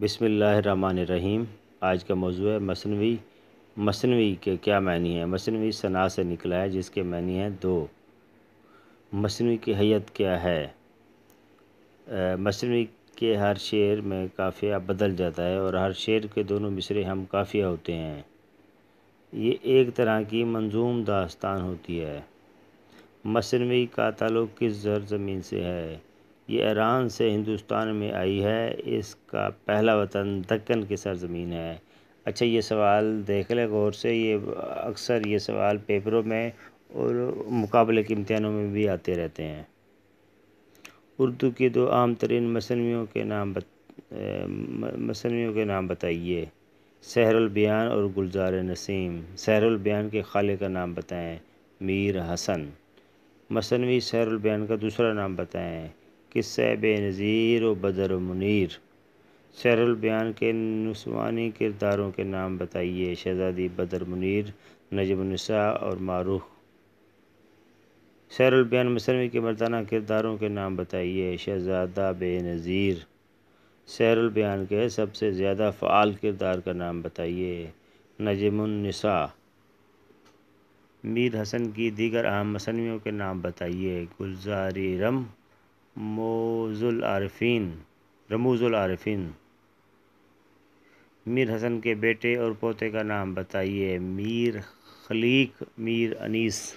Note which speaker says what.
Speaker 1: रहीम आज का मौजू है मसनवी मसनवी के क्या मानी हैं मसनवी सना से निकला है जिसके मानी हैं दो मसनवी की हैत क्या है मसनवी के हर शेर में काफ़िया बदल जाता है और हर शेर के दोनों मिसरे हम काफ़िया होते हैं ये एक तरह की मंजूम दास्तान होती है मसनवी का ताल्लुक़ किस जर ज़मीन से है ये ईरान से हिंदुस्तान में आई है इसका पहला वतन दक्कन की सरजमीन है अच्छा ये सवाल देख लें गौर से ये अक्सर ये सवाल पेपरों में और मुकाबले के इम्तहानों में भी आते रहते हैं उर्दू की दो आम तरीन मसनवियों के नाम बत मसनवियों के नाम बताइए सहरुल बयान और गुलजार नसीम सहरुल बयान के खाले का नाम बताएं मीर हसन मसनवी सहरुल बयान का दूसरा नाम बताएं किस्सा बेनज़ीर बदर मुनीर शरल बयान के नुस्वानी किरदारों के नाम बताइए शहजादी बदर मुनीर नजमनसा और मारूख शहरुल बयान मसनवी के मर्दाना किरदारों के नाम बताइए शहजादा बेनज़ीर शहरुल बयान के सबसे ज़्यादा फ़ाल किरदार का नाम बताइए नजमनसा मीर हसन की दीगर अहम मसनवियों के नाम बताइए गुलजारी रम मोज़ुलआरफ़ीन रमूज़ुलआरफ़ीन मीर हसन के बेटे और पोते का नाम बताइए मीर खलीक मीर अनीस